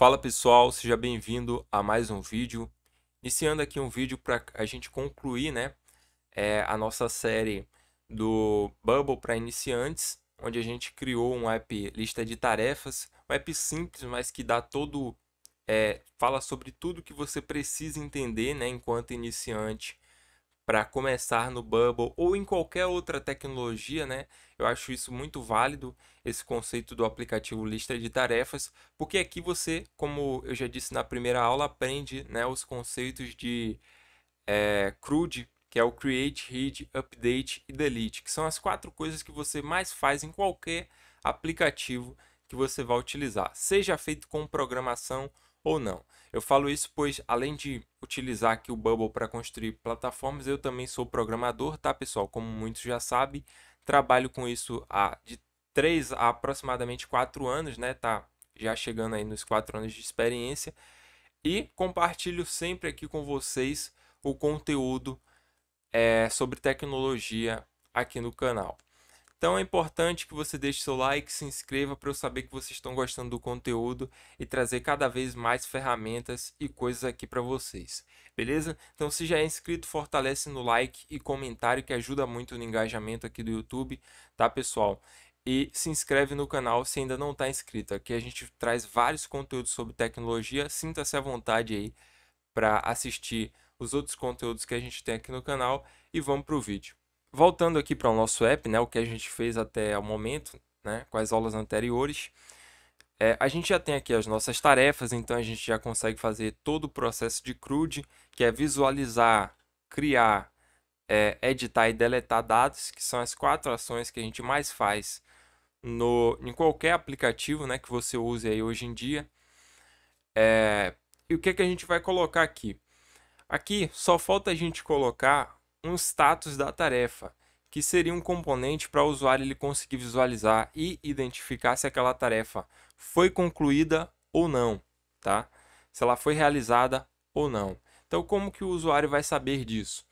Fala pessoal, seja bem-vindo a mais um vídeo. Iniciando aqui um vídeo para a gente concluir né, é, a nossa série do Bubble para iniciantes, onde a gente criou um app lista de tarefas, um app simples, mas que dá todo é, fala sobre tudo que você precisa entender né, enquanto iniciante para começar no Bubble ou em qualquer outra tecnologia, né? Eu acho isso muito válido, esse conceito do aplicativo lista de tarefas, porque aqui você, como eu já disse na primeira aula, aprende né, os conceitos de é, eh, CRUD, que é o Create, Read, Update e Delete, que são as quatro coisas que você mais faz em qualquer aplicativo que você vai utilizar, seja feito com programação ou não. Eu falo isso pois, além de utilizar aqui o Bubble para construir plataformas, eu também sou programador, tá pessoal? Como muitos já sabem, trabalho com isso há de 3 a aproximadamente 4 anos, né? Tá já chegando aí nos 4 anos de experiência. E compartilho sempre aqui com vocês o conteúdo é, sobre tecnologia aqui no canal. Então é importante que você deixe seu like, se inscreva para eu saber que vocês estão gostando do conteúdo e trazer cada vez mais ferramentas e coisas aqui para vocês. Beleza? Então se já é inscrito, fortalece no like e comentário que ajuda muito no engajamento aqui do YouTube, tá pessoal? E se inscreve no canal se ainda não está inscrito. Aqui a gente traz vários conteúdos sobre tecnologia. Sinta-se à vontade aí para assistir os outros conteúdos que a gente tem aqui no canal e vamos para o vídeo. Voltando aqui para o nosso app, né, o que a gente fez até o momento, né, com as aulas anteriores, é, a gente já tem aqui as nossas tarefas, então a gente já consegue fazer todo o processo de CRUD, que é visualizar, criar, é, editar e deletar dados, que são as quatro ações que a gente mais faz no, em qualquer aplicativo né, que você use aí hoje em dia. É, e o que, que a gente vai colocar aqui? Aqui só falta a gente colocar um status da tarefa, que seria um componente para o usuário ele conseguir visualizar e identificar se aquela tarefa foi concluída ou não, tá? Se ela foi realizada ou não. Então, como que o usuário vai saber disso?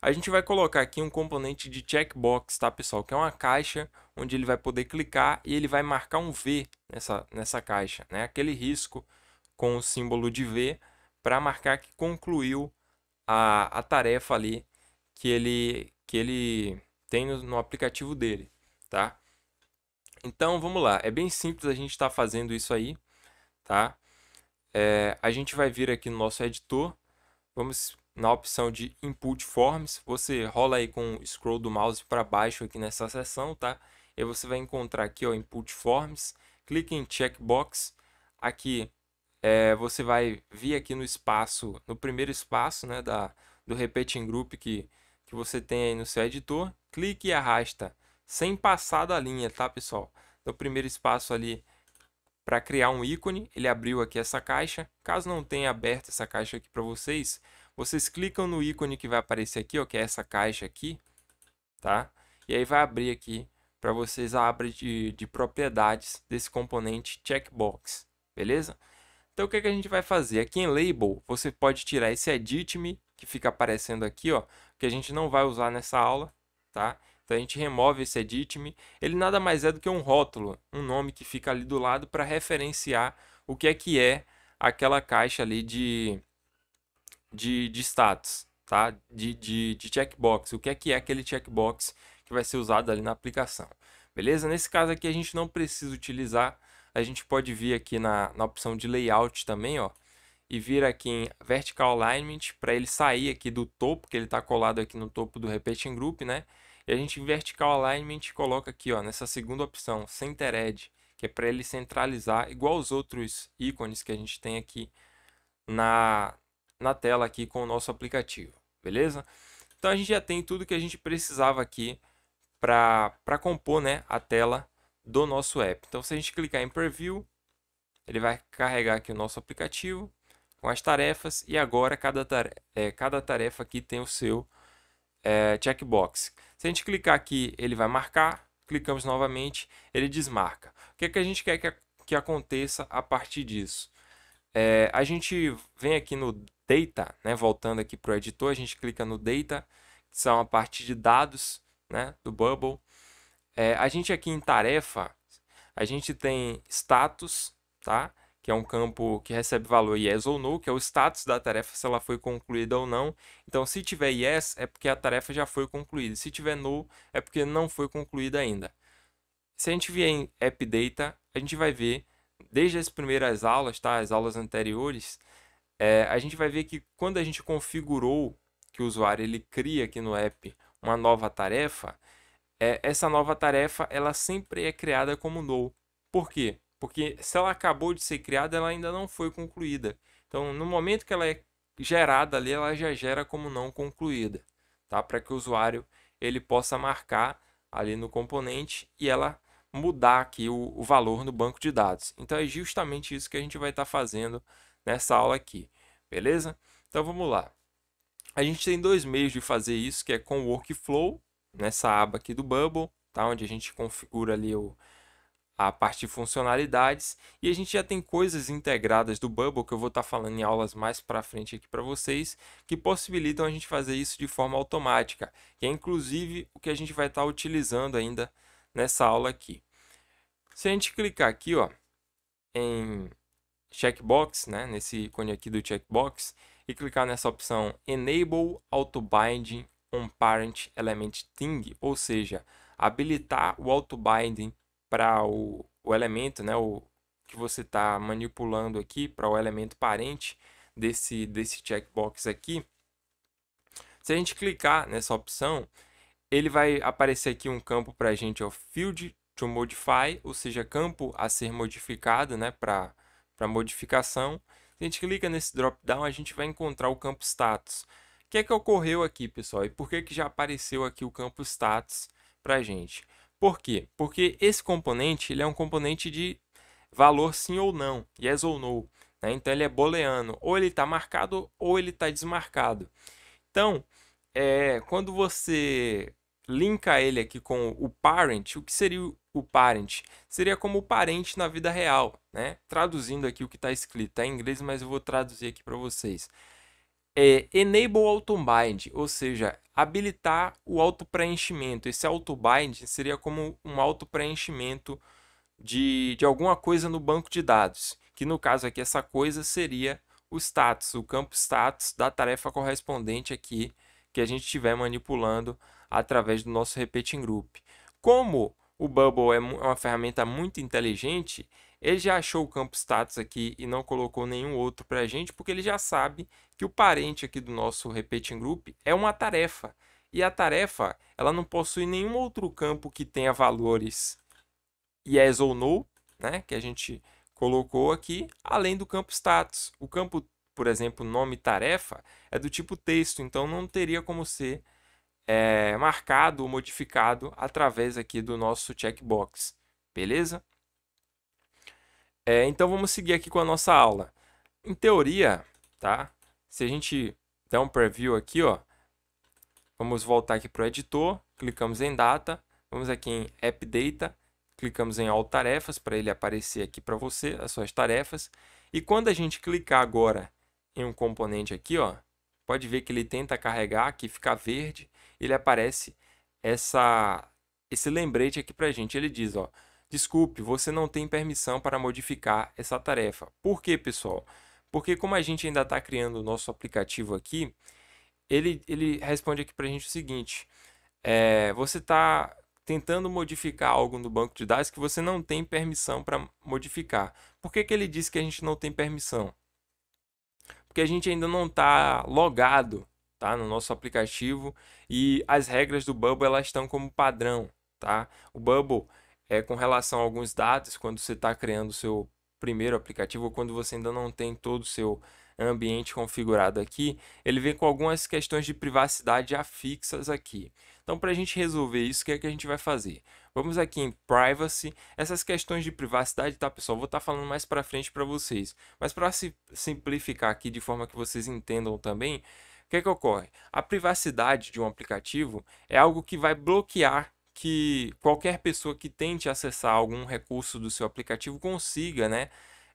A gente vai colocar aqui um componente de checkbox, tá, pessoal? Que é uma caixa onde ele vai poder clicar e ele vai marcar um V nessa, nessa caixa, né? Aquele risco com o símbolo de V para marcar que concluiu a, a tarefa ali que ele, que ele tem no, no aplicativo dele, tá? Então vamos lá, é bem simples a gente estar tá fazendo isso aí, tá? É, a gente vai vir aqui no nosso editor, vamos na opção de Input Forms, você rola aí com o scroll do mouse para baixo aqui nessa seção, tá? E você vai encontrar aqui, ó, Input Forms, clique em Checkbox, aqui é, você vai vir aqui no espaço, no primeiro espaço, né, da, do Repeating Group que que você tem aí no seu editor, clique e arrasta, sem passar da linha, tá pessoal? Então, primeiro espaço ali para criar um ícone, ele abriu aqui essa caixa. Caso não tenha aberto essa caixa aqui para vocês, vocês clicam no ícone que vai aparecer aqui, ó, que é essa caixa aqui, tá? E aí vai abrir aqui para vocês a aba de, de propriedades desse componente checkbox, beleza? Então o que, é que a gente vai fazer? Aqui em Label, você pode tirar esse Edit Me, que fica aparecendo aqui, ó, que a gente não vai usar nessa aula, tá? Então a gente remove esse editme. Ele nada mais é do que um rótulo, um nome que fica ali do lado para referenciar o que é que é aquela caixa ali de, de, de status, tá? De, de, de checkbox, o que é que é aquele checkbox que vai ser usado ali na aplicação. Beleza? Nesse caso aqui a gente não precisa utilizar, a gente pode vir aqui na, na opção de layout também, ó e vir aqui em Vertical Alignment para ele sair aqui do topo, que ele está colado aqui no topo do Repeating Group, né? E a gente em Vertical Alignment coloca aqui, ó, nessa segunda opção, Center Edge, que é para ele centralizar, igual os outros ícones que a gente tem aqui na, na tela aqui com o nosso aplicativo, beleza? Então a gente já tem tudo que a gente precisava aqui para compor né, a tela do nosso app. Então se a gente clicar em Preview, ele vai carregar aqui o nosso aplicativo com as tarefas e agora cada, tarefa, é, cada tarefa aqui tem o seu é, checkbox. Se a gente clicar aqui, ele vai marcar, clicamos novamente, ele desmarca. O que, é que a gente quer que, a, que aconteça a partir disso? É, a gente vem aqui no Data, né, voltando aqui para o editor, a gente clica no Data, que são a parte de dados né, do Bubble. É, a gente aqui em tarefa, a gente tem status, tá? que é um campo que recebe valor yes ou no, que é o status da tarefa, se ela foi concluída ou não. Então, se tiver yes, é porque a tarefa já foi concluída. Se tiver no, é porque não foi concluída ainda. Se a gente vier em App Data, a gente vai ver, desde as primeiras aulas, tá? as aulas anteriores, é, a gente vai ver que quando a gente configurou que o usuário ele cria aqui no app uma nova tarefa, é, essa nova tarefa ela sempre é criada como no. Por quê? Porque se ela acabou de ser criada, ela ainda não foi concluída. Então, no momento que ela é gerada ali, ela já gera como não concluída, tá? Para que o usuário ele possa marcar ali no componente e ela mudar aqui o, o, valor no banco de dados. Então é justamente isso que a gente vai estar tá fazendo nessa aula aqui, beleza? Então vamos lá. A gente tem dois meios de fazer isso, que é com o workflow, nessa aba aqui do Bubble, tá? onde a gente configura ali o, a parte de funcionalidades e a gente já tem coisas integradas do Bubble que eu vou estar tá falando em aulas mais para frente aqui para vocês que possibilitam a gente fazer isso de forma automática, que é inclusive o que a gente vai estar tá utilizando ainda nessa aula aqui. Se a gente clicar aqui, ó, em checkbox, né, nesse ícone aqui do checkbox e clicar nessa opção Enable Auto-Binding on Parent Element Thing, ou seja, habilitar o auto-binding para o, o elemento, né, o que você está manipulando aqui, para o elemento parente desse, desse checkbox aqui, se a gente clicar nessa opção, ele vai aparecer aqui um campo para a gente, é o Field to Modify, ou seja, campo a ser modificado né, para modificação. Se a gente clica nesse drop-down, a gente vai encontrar o campo status. O que é que ocorreu aqui, pessoal? E por que, que já apareceu aqui o campo status para a gente? Por quê? Porque esse componente ele é um componente de valor sim ou não, yes ou no. Né? Então ele é booleano, ou ele está marcado ou ele está desmarcado. Então, é, quando você linka ele aqui com o parent, o que seria o parent? Seria como o parente na vida real, né? Traduzindo aqui o que está escrito, está em inglês, mas eu vou traduzir aqui para vocês é Enable Bind, ou seja, habilitar o auto-preenchimento. Esse auto-bind seria como um auto-preenchimento de, de alguma coisa no banco de dados, que no caso aqui essa coisa seria o status, o campo status da tarefa correspondente aqui que a gente estiver manipulando através do nosso repeating group. Como o Bubble é, é uma ferramenta muito inteligente, ele já achou o campo status aqui e não colocou nenhum outro para a gente, porque ele já sabe que o parente aqui do nosso repeating group é uma tarefa. E a tarefa, ela não possui nenhum outro campo que tenha valores yes ou no, né, que a gente colocou aqui, além do campo status. O campo, por exemplo, nome tarefa, é do tipo texto, então não teria como ser é, marcado ou modificado através aqui do nosso checkbox, beleza? É, então vamos seguir aqui com a nossa aula. Em teoria, tá? Se a gente der um preview aqui, ó, vamos voltar aqui para o editor, clicamos em data, vamos aqui em app data, clicamos em all tarefas para ele aparecer aqui para você as suas tarefas. E quando a gente clicar agora em um componente aqui, ó, pode ver que ele tenta carregar, aqui fica verde, ele aparece essa esse lembrete aqui para a gente. Ele diz, ó, Desculpe, você não tem permissão para modificar essa tarefa. Por quê, pessoal? Porque como a gente ainda está criando o nosso aplicativo aqui, ele, ele responde aqui para a gente o seguinte. É, você está tentando modificar algo no banco de dados que você não tem permissão para modificar. Por que, que ele diz que a gente não tem permissão? Porque a gente ainda não está logado tá? no nosso aplicativo e as regras do Bubble elas estão como padrão. Tá? O Bubble é, com relação a alguns dados, quando você está criando o seu primeiro aplicativo, ou quando você ainda não tem todo o seu ambiente configurado aqui, ele vem com algumas questões de privacidade afixas aqui. Então, para a gente resolver isso, o que é que a gente vai fazer? Vamos aqui em Privacy. Essas questões de privacidade, tá, pessoal? Vou estar tá falando mais para frente para vocês. Mas para simplificar aqui de forma que vocês entendam também, o que é que ocorre? A privacidade de um aplicativo é algo que vai bloquear que qualquer pessoa que tente acessar algum recurso do seu aplicativo consiga, né,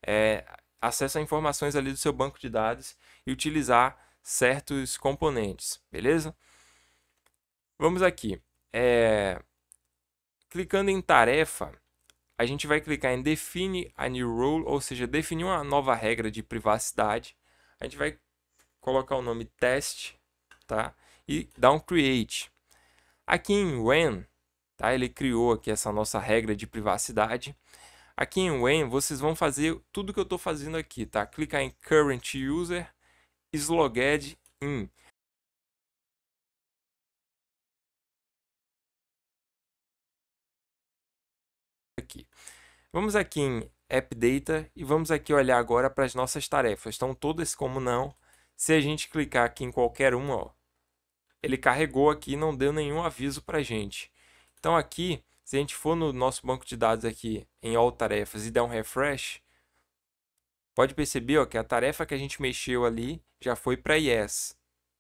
é, acessar informações ali do seu banco de dados e utilizar certos componentes, beleza? Vamos aqui. É... Clicando em tarefa, a gente vai clicar em define a new rule, ou seja, definir uma nova regra de privacidade. A gente vai colocar o nome teste, tá? E dar um create. Aqui em when, Tá? Ele criou aqui essa nossa regra de privacidade. Aqui em WAN, vocês vão fazer tudo que eu estou fazendo aqui, tá? Clicar em Current User, Slogged In. Aqui. Vamos aqui em App Data e vamos aqui olhar agora para as nossas tarefas. Estão todas como não. Se a gente clicar aqui em qualquer uma, ó, ele carregou aqui e não deu nenhum aviso para a gente. Então aqui, se a gente for no nosso banco de dados aqui em All Tarefas e dar um refresh, pode perceber ó, que a tarefa que a gente mexeu ali já foi para Yes,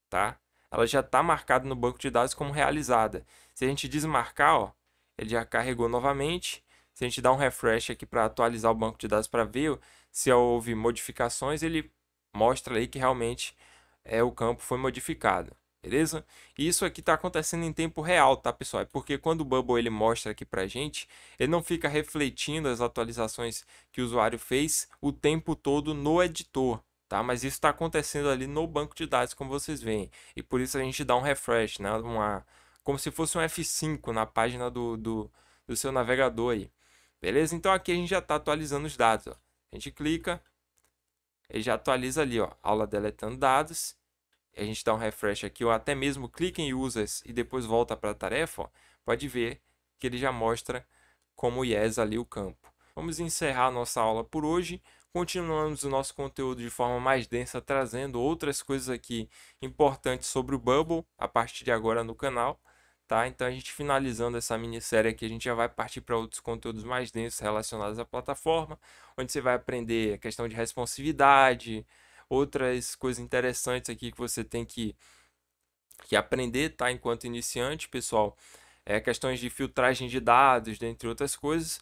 tá? Ela já está marcada no banco de dados como realizada. Se a gente desmarcar, ó, ele já carregou novamente. Se a gente dar um refresh aqui para atualizar o banco de dados para ver se houve modificações, ele mostra aí que realmente é, o campo foi modificado beleza? E isso aqui está acontecendo em tempo real, tá, pessoal? É porque quando o Bubble ele mostra aqui para gente, ele não fica refletindo as atualizações que o usuário fez o tempo todo no editor, tá? Mas isso está acontecendo ali no banco de dados, como vocês veem. E por isso a gente dá um refresh, né? Uma, como se fosse um F5 na página do, do, do seu navegador aí, beleza? Então aqui a gente já está atualizando os dados, ó. A gente clica, ele já atualiza ali, ó, aula deletando dados a gente dá um refresh aqui, ou até mesmo clica em Users e depois volta para a tarefa, ó, pode ver que ele já mostra como IES ali o campo. Vamos encerrar nossa aula por hoje. Continuamos o nosso conteúdo de forma mais densa, trazendo outras coisas aqui importantes sobre o Bubble a partir de agora no canal. Tá? Então a gente finalizando essa minissérie aqui, a gente já vai partir para outros conteúdos mais densos relacionados à plataforma, onde você vai aprender a questão de responsividade, outras coisas interessantes aqui que você tem que, que aprender, tá? Enquanto iniciante, pessoal, é questões de filtragem de dados, dentre outras coisas.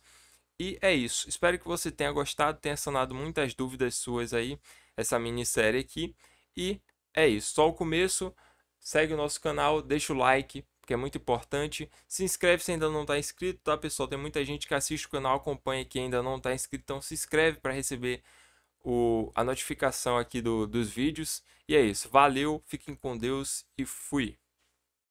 E é isso. Espero que você tenha gostado, tenha sanado muitas dúvidas suas aí, essa minissérie aqui. E é isso. Só o começo. Segue o nosso canal, deixa o like, que é muito importante. Se inscreve se ainda não está inscrito, tá, pessoal? Tem muita gente que assiste o canal, acompanha que ainda não está inscrito. Então se inscreve para receber o, a notificação aqui do, dos vídeos. E é isso. Valeu, fiquem com Deus e fui!